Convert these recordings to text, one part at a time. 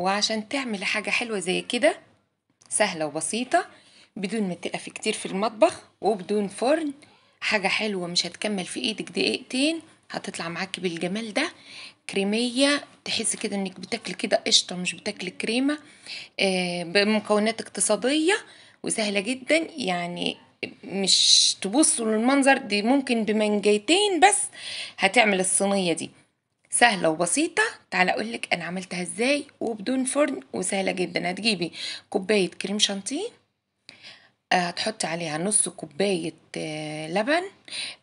وعشان تعمل حاجة حلوة زي كده سهلة وبسيطة بدون ما تقف كتير في المطبخ وبدون فرن حاجة حلوة مش هتكمل في ايدك دقيقتين هتطلع معاكي بالجمال ده كريمية تحس كده انك بتاكلي كده قشطة مش بتاكلي كريمة آه، بمكونات اقتصادية وسهلة جدا يعني مش تبصوا للمنظر دي ممكن بمنجيتين بس هتعمل الصينية دي سهلة وبسيطة تعالى أقولك أنا عملتها إزاي وبدون فرن وسهلة جدا هتجيبي كوباية كريم شانتيه آه، هتحطي عليها نص كوباية آه، لبن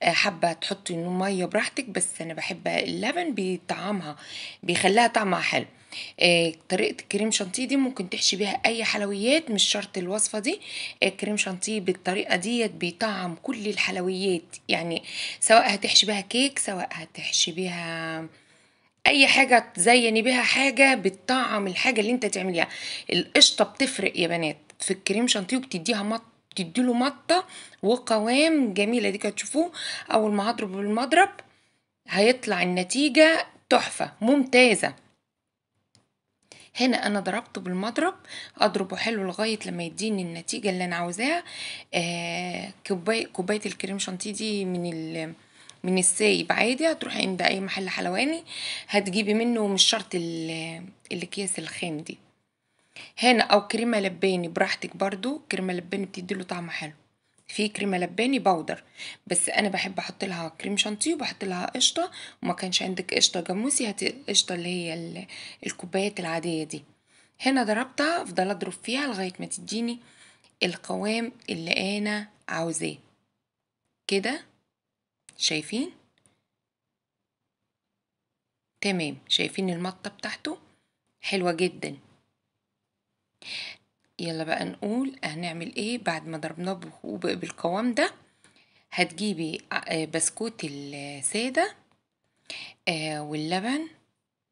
آه، حابة تحطي مية براحتك بس أنا بحب اللبن بطعمها بيخليها طعمها حلو طريقة الكريم شانتيه دي ممكن تحشي بيها أي حلويات مش شرط الوصفة دي كريم شانتيه بالطريقة دي بيطعم كل الحلويات يعني سواء هتحشي بيها كيك سواء هتحشي بيها اي حاجه تزيني بيها حاجه بتطعم الحاجه اللي انت تعمليها القشطه بتفرق يا بنات في الكريم شانتيه وبتديها مط بتديله مطه وقوام جميله دي هتشوفوه اول ما هضرب بالمضرب هيطلع النتيجه تحفه ممتازه هنا انا ضربته بالمضرب اضربه حلو لغايه لما يديني النتيجه اللي انا عاوزاها آه كوبايه كوبايه الكريم شانتيه دي من ال من السايب عادي هتروحي عند اي محل حلواني هتجيبي منه مش شرط الاكياس الخام دي هنا او كريمه لباني براحتك برضو كريمه لباني بتديله طعم حلو في كريمه لباني باودر بس انا بحب احط لها كريم شانتيه وبحط لها قشطه وما كانش عندك قشطه جاموسي هات القشطه اللي هي الكوبايات العاديه دي هنا ضربتها افضل اضرب فيها لغايه ما تديني القوام اللي انا عاوزاه كده شايفين تمام شايفين المطة بتاعته حلوة جدا يلا بقى نقول هنعمل ايه بعد ما ضربناه بالقوام ده هتجيبي آه، بسكوت السادة آه، واللبن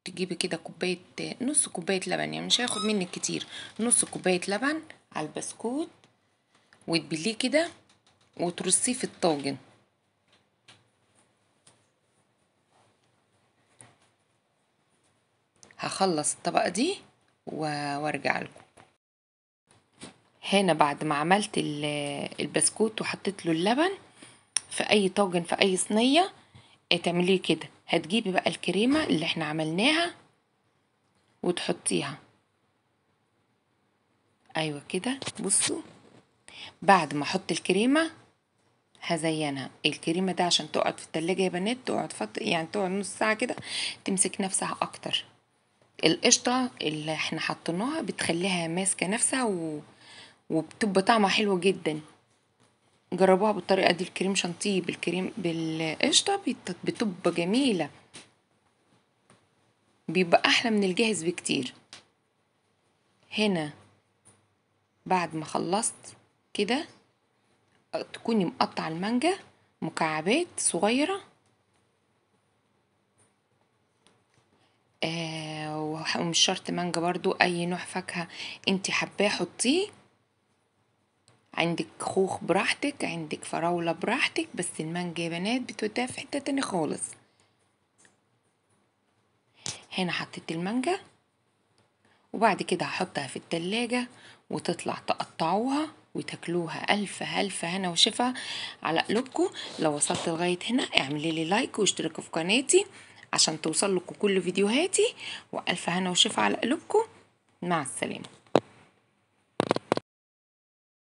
تجيبي كده كوباية نص كوباية لبن يعني مش هياخد منك كتير نص كوباية لبن على البسكوت وتبليه كده وترصيه في الطاجن هخلص الطبقة دي وارجع لكم هنا بعد ما عملت البسكوت وحطيت له اللبن في اي طاجن في اي صينية تعمليه كده هتجيبي بقى الكريمة اللي احنا عملناها وتحطيها ايوه كده بصوا بعد ما احط الكريمة هزينها الكريمة ده عشان تقعد في التلاجة يا بنات تقعد فط... يعني تقعد نص ساعة كده تمسك نفسها اكتر القشطة اللي احنا حطيناها بتخليها ماسكة نفسها و... وبتبقى طعمها حلو جدا جربوها بالطريقة دي الكريم شانتيه بالكريم بالقشطة بتبقى جميلة بيبقى أحلى من الجاهز بكتير هنا بعد ما خلصت كده تكوني مقطع المانجا مكعبات صغيره ومش شرط مانجا برضو اي نوع فاكهة انت حباه حطيه عندك خوخ براحتك عندك فراولة براحتك بس المانجا يا بنات بتوديها في حتة تاني خالص هنا حطيت المانجا وبعد كده هحطها في التلاجة وتطلع تقطعوها وتاكلوها ألف ألف هنا وشفا على قلوبكم لو وصلت لغاية هنا اعملي لي لايك واشتركوا في قناتي عشان توصل لكم كل فيديوهاتي وألف هنا وشفا على قلوبكم مع السلامة